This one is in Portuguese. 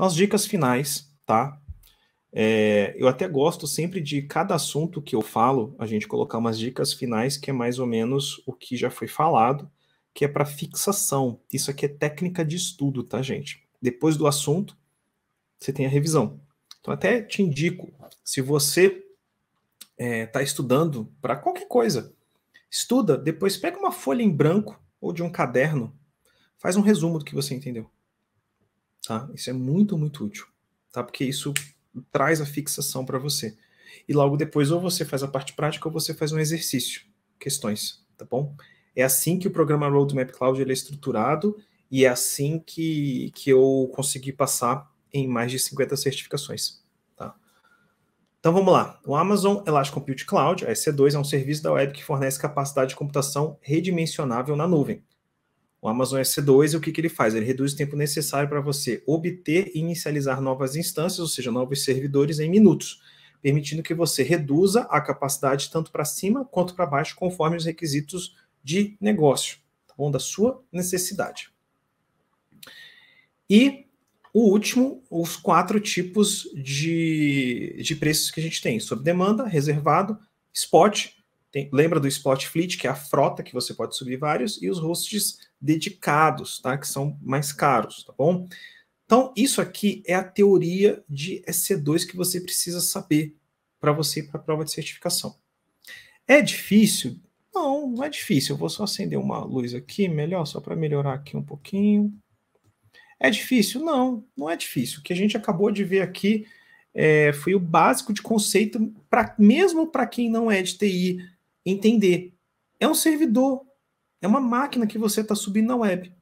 Então, as dicas finais, tá? É, eu até gosto sempre de cada assunto que eu falo, a gente colocar umas dicas finais, que é mais ou menos o que já foi falado, que é para fixação. Isso aqui é técnica de estudo, tá, gente? Depois do assunto, você tem a revisão. Então, até te indico, se você está é, tá estudando para qualquer coisa, estuda, depois pega uma folha em branco ou de um caderno, faz um resumo do que você entendeu tá? Isso é muito, muito útil, tá? Porque isso traz a fixação para você. E logo depois, ou você faz a parte prática ou você faz um exercício, questões, tá bom? É assim que o programa Roadmap Cloud ele é estruturado e é assim que, que eu consegui passar em mais de 50 certificações. Tá? Então vamos lá. O Amazon Elastic Compute Cloud, a EC2, é um serviço da web que fornece capacidade de computação redimensionável na nuvem. O Amazon é S2, o que, que ele faz? Ele reduz o tempo necessário para você obter e inicializar novas instâncias, ou seja, novos servidores em minutos, permitindo que você reduza a capacidade tanto para cima quanto para baixo, conforme os requisitos de negócio, tá bom? Da sua necessidade. E o último, os quatro tipos de, de preços que a gente tem: sob demanda, reservado, spot tem, lembra do Spot Fleet, que é a frota que você pode subir vários, e os hosts dedicados, tá? Que são mais caros, tá bom? Então, isso aqui é a teoria de EC2 que você precisa saber para você ir para a prova de certificação. É difícil? Não, não é difícil. Eu vou só acender uma luz aqui, melhor, só para melhorar aqui um pouquinho. É difícil? Não, não é difícil. O que a gente acabou de ver aqui é, foi o básico de conceito, pra, mesmo para quem não é de TI, entender. É um servidor, é uma máquina que você está subindo na web.